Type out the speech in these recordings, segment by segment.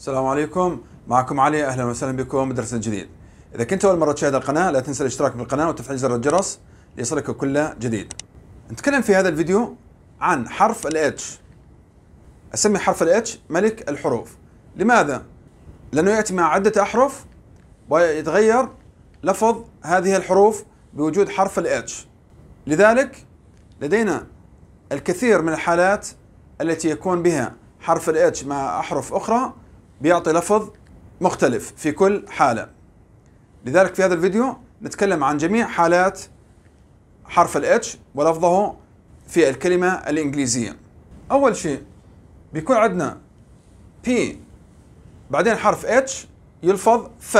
السلام عليكم معكم علي اهلا وسهلا بكم بدرس جديد اذا كنت اول مره تشاهد القناه لا تنسى الاشتراك بالقناه وتفعيل زر الجرس ليصلك كل جديد نتكلم في هذا الفيديو عن حرف الاتش اسمي حرف الاتش ملك الحروف لماذا لانه ياتي مع عده احرف ويتغير لفظ هذه الحروف بوجود حرف الاتش لذلك لدينا الكثير من الحالات التي يكون بها حرف الاتش مع احرف اخرى بيعطي لفظ مختلف في كل حالة لذلك في هذا الفيديو نتكلم عن جميع حالات حرف الاتش ولفظه في الكلمة الإنجليزية أول شيء بيكون عندنا P بعدين حرف H يلفظ ف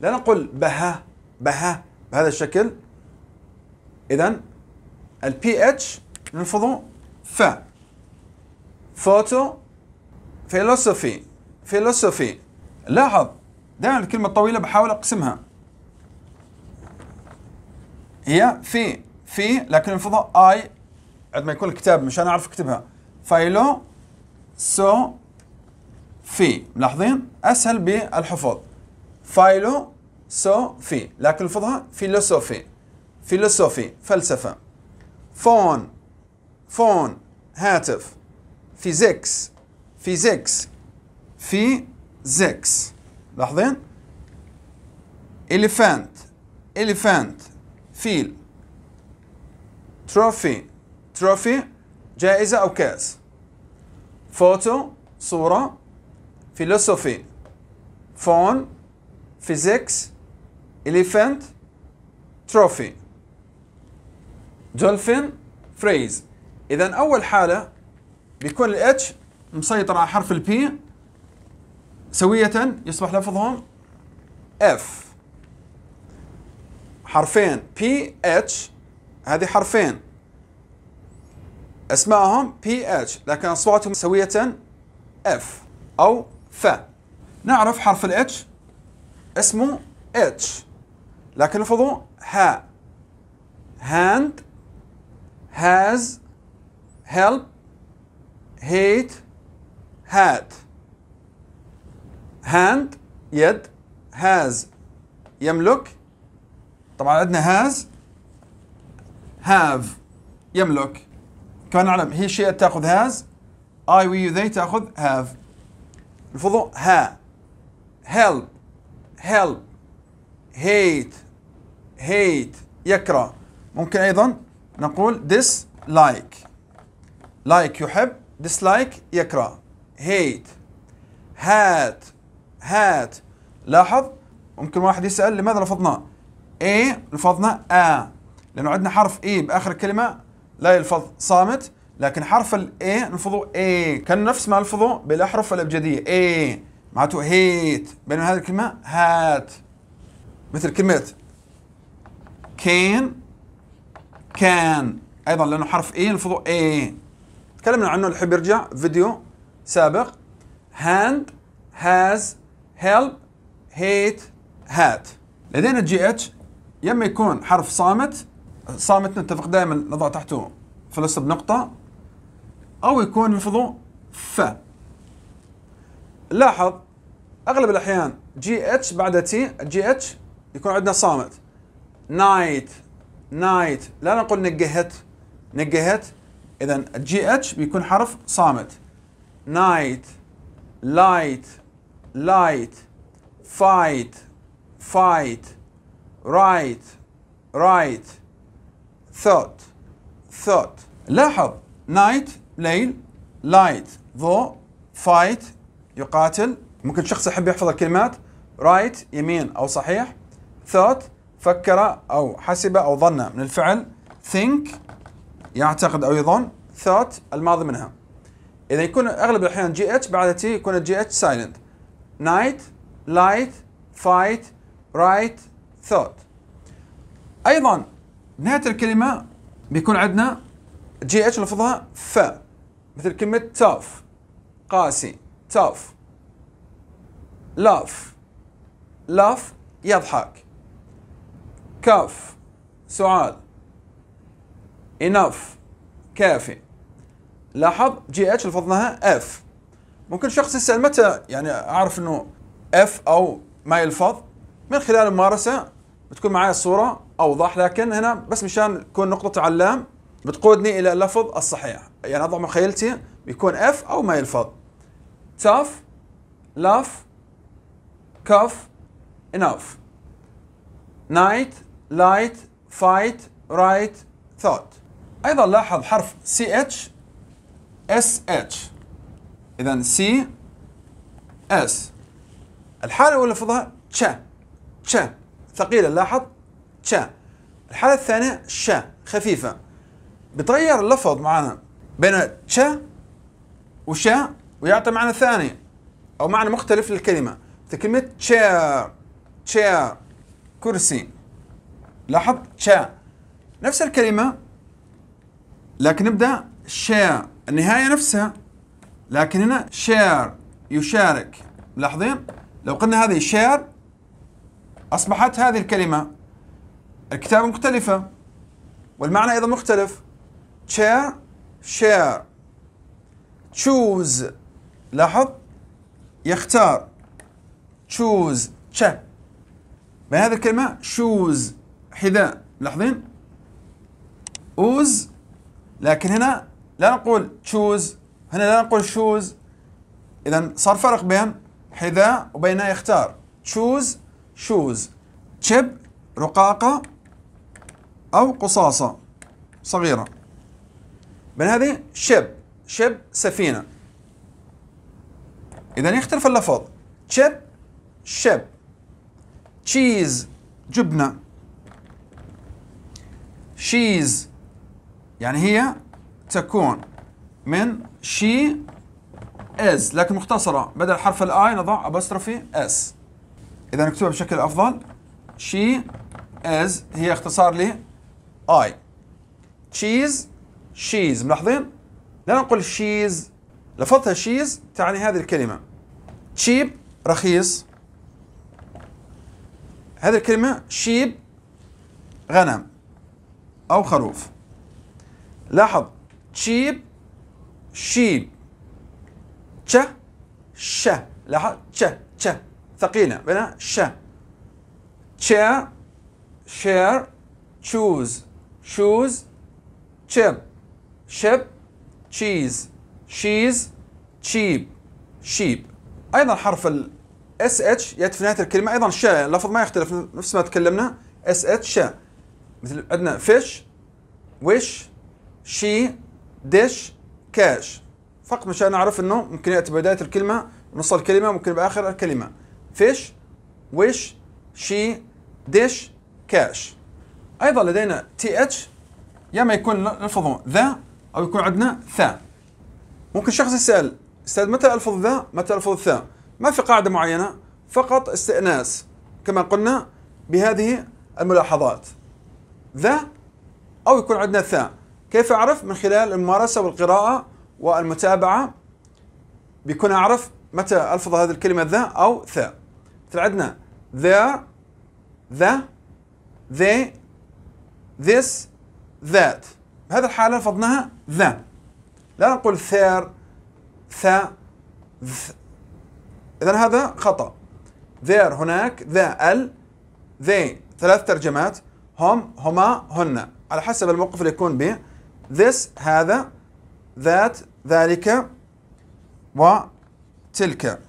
لا نقول بها بها بهذا الشكل إذا ال PH نلفظه ف فوتو فيلوسوفي فيلوسوفي لاحظ دائما الكلمة الطويلة بحاول أقسمها هي في في لكن المفروض اي عندما يكون الكتاب مشان اعرف اكتبها فايلو سو في ملاحظين اسهل بالحفظ فايلو سو في لكن نلفظها فيلوسوفي فيلوسوفي فلسفة فون فون هاتف فيزيكس فيزيكس في 6 لاحظين elephant elephant فيل trophy trophy جائزة أو كأس photo صورة philosophy phone physics elephant trophy dolphin phrase إذا أول حالة بيكون الاتش مسيطر على حرف البي سوية يصبح لفظهم اف حرفين P H هذه حرفين اسمائهم P H لكن اصواتهم سوية F او ف نعرف حرف ال H اسمه H لكن لفظه ها هاند هاز هيلب هيت هاد هاند يد هاز يملك طبعا عندنا هاز هاف يملك كما نعلم هي شيء تاخذ هاز اي وي ذي تاخذ هاف الفضو ها هيلب هيلب هيت هيت يكره ممكن ايضا نقول ديس لايك لايك يحب ديس لايك يكره هيت هات هات لاحظ ممكن واحد يسأل لماذا لفظنا اي لفظنا آ لأنه عندنا حرف إي e بآخر الكلمة لا يلفظ صامت لكن حرف الاي نلفظه اي كان نفس ما نلفظه بالاحرف الابجديه اي معناته هيت بينما هذه الكلمه هات مثل كلمه كين كان ايضا لانه حرف اي e نلفظه اي تكلمنا عنه اللي يحب يرجع فيديو سابق هاند هاز help hate hat لدينا جي اتش يا اما يكون حرف صامت صامت نتفق دائما نضع تحته فلس بنقطة أو يكون لفظه ف لاحظ أغلب الأحيان جي اتش بعد تي جي اتش يكون عندنا صامت نايت نايت لا نقول نقهت نقهت إذا جي اتش بيكون حرف صامت نايت لايت light fight fight right right thought thought لاحظ night ليل light ضوء fight يقاتل ممكن شخص يحب يحفظ الكلمات right يمين أو صحيح thought فكر أو حسب أو ظن من الفعل think يعتقد أو يظن thought الماضي منها إذا يكون أغلب الأحيان جي اتش بعد تي يكون الجي اتش سايلنت night light fight right thought ايضا نهايه الكلمه بيكون عندنا جي اتش لفظها ف مثل كلمه تاف قاسي تاف لاف لاف يضحك كاف سعال enough كافي لاحظ جي اتش لفظناها اف ممكن شخص يسال متى يعني اعرف انه اف او ما يلفظ من خلال الممارسه بتكون معي الصوره اوضح لكن هنا بس مشان تكون نقطه علام بتقودني الى اللفظ الصحيح يعني اضع مخيلتي بيكون اف او ما يلفظ تاف لاف كاف اناف نايت لايت فايت رايت ثوت ايضا لاحظ حرف ch sh إذا سي اس الحالة الأولى لفظها تشا تشا ثقيلة لاحظ تشا الحالة الثانية شا خفيفة بتغير اللفظ معنا بين تشا وشا ويعطي معنى ثاني أو معنى مختلف للكلمة فكلمه تشا تشا كرسي لاحظ تشا نفس الكلمة لكن نبدأ شا النهاية نفسها لكن هنا شير يشارك ملاحظين لو قلنا هذه شير أصبحت هذه الكلمة الكتابة مختلفة والمعنى أيضا مختلف شير شير تشوز لاحظ يختار تشوز تش بين هذه الكلمة شوز حذاء ملاحظين أوز لكن هنا لا نقول choose هنا لا نقول شوز اذا صار فرق بين حذاء وبين يختار شوز شوز تشب رقاقه او قصاصه صغيره بين هذه شب شب سفينه اذا يختلف اللفظ تشب شب تشيز جبنه شيز يعني هي تكون من شي از لكن مختصرة بدل حرف الاي نضع ابسترفي اس اذا نكتبها بشكل افضل شي از هي اختصار لي اي تشيز شيز ملاحظين؟ لا نقول شيز لفظتها شيز تعني هذه الكلمة شيب رخيص هذه الكلمة شيب غنم أو خروف لاحظ شيب شيم تش ش لاحظ تش تش ثقيلة بنا ش chair share choose shoes chip ship cheese she's cheap sheep ايضا حرف الاس اتش ياتي في نهايه الكلمه ايضا ش لفظ ما يختلف نفس ما تكلمنا اس اتش شا مثل عندنا fish wish she dish كاش فقط مشان نعرف انه ممكن ياتي بدايه الكلمه نص الكلمه ممكن باخر الكلمه فيش ويش شي ديش كاش ايضا لدينا تي اتش يا ما يكون نلفظه ذا او يكون عندنا ثا ممكن شخص يسال استاذ متى الفظ ذا متى الفظ ثا ما في قاعده معينه فقط استئناس كما قلنا بهذه الملاحظات ذا او يكون عندنا ثا كيف أعرف؟ من خلال الممارسة والقراءة والمتابعة بيكون أعرف متى ألفظ هذه الكلمة ذا أو ثا مثل عندنا there ذا they this that بهذه الحالة لفظناها ذا لا نقول there ثا ذ إذا هذا خطأ there هناك ذا ال they ثلاث ترجمات هم هما هن على حسب الموقف اللي يكون به this هذا that ذلك وتلك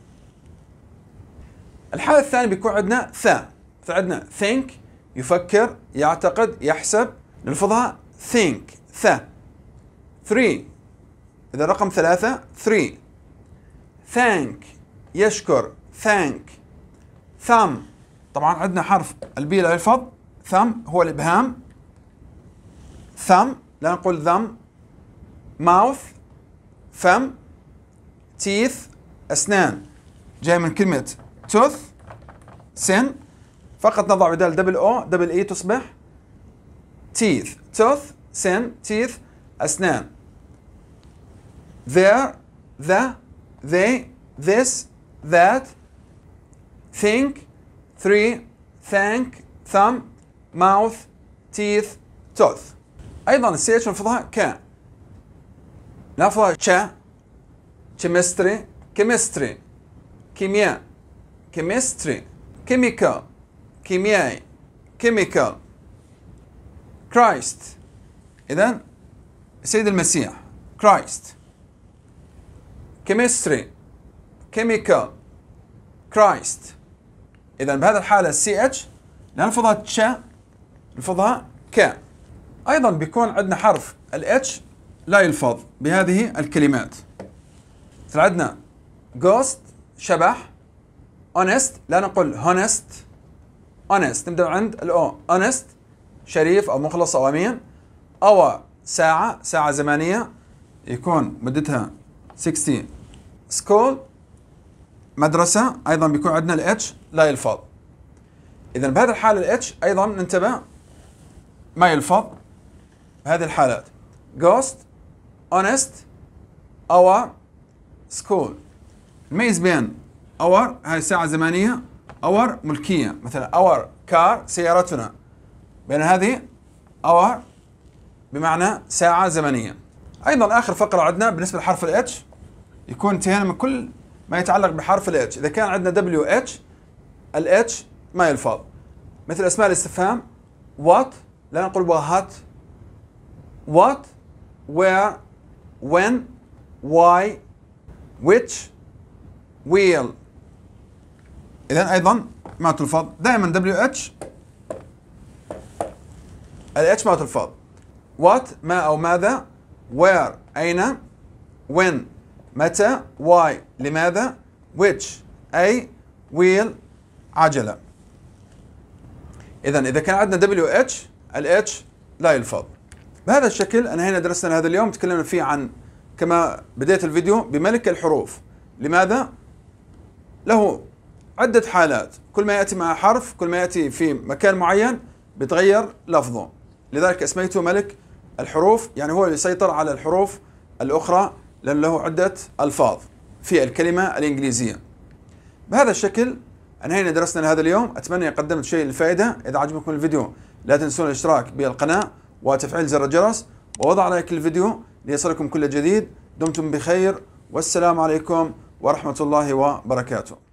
الحالة الثانية بيكون عندنا ثا فعندنا think يفكر يعتقد يحسب نلفظها think ثا three إذا رقم ثلاثة three thank يشكر thank thumb طبعا عندنا حرف البي لا يلفظ thumb هو الإبهام thumb لا نقول ذم ماوث فم تيث أسنان جاي من كلمة توث سن فقط نضع بدال دبل او دبل اي تصبح تيث توث سن تيث أسنان there the they this that think three thank thumb mouth teeth tooth ايضا السي اتش لفظها ك لفظها تشا كيمستري كيمستري كيمياء كيمستري كيميكال كيميائي كيميكال كرايست اذا السيد المسيح كرايست كيمستري كيميكال كرايست اذا بهذه الحاله السي اتش لا نلفظها تشا نلفظها ك ايضا بيكون عندنا حرف الاتش لا يلفظ بهذه الكلمات مثل عندنا ghost شبح honest لا نقول honest honest نبدا عند الاو honest شريف او مخلص او امين او ساعه ساعه زمانية يكون مدتها 60 سكول مدرسه ايضا بيكون عندنا الاتش لا يلفظ اذا بهذا الحالة الاتش ايضا ننتبه ما يلفظ هذه الحالات ghost honest our school الميز بين our هاي ساعة زمانية our ملكية مثلا our car سيارتنا بين هذه our بمعنى ساعة زمنية أيضا آخر فقرة عندنا بالنسبة لحرف الاتش يكون انتهينا من كل ما يتعلق بحرف الاتش إذا كان عندنا H ال الاتش ما يلفظ مثل أسماء الاستفهام what لا نقول what what, where, when, why, which, will. إذا أيضا ما تلفظ دائما WH ال H ما تلفظ what ما أو ماذا where أين when متى why لماذا which أي will عجلة إذا إذا كان عندنا WH ال H لا يلفظ بهذا الشكل أنا هنا درسنا هذا اليوم تكلمنا فيه عن كما بديت الفيديو بملك الحروف لماذا؟ له عدة حالات كل ما يأتي مع حرف كل ما يأتي في مكان معين بتغير لفظه لذلك اسميته ملك الحروف يعني هو اللي يسيطر على الحروف الأخرى لأن له عدة ألفاظ في الكلمة الإنجليزية بهذا الشكل انهينا درسنا لهذا اليوم اتمنى قدمت شيء للفائده اذا عجبكم الفيديو لا تنسون الاشتراك بالقناه وتفعيل زر الجرس ووضع لايك للفيديو ليصلكم كل جديد دمتم بخير والسلام عليكم ورحمة الله وبركاته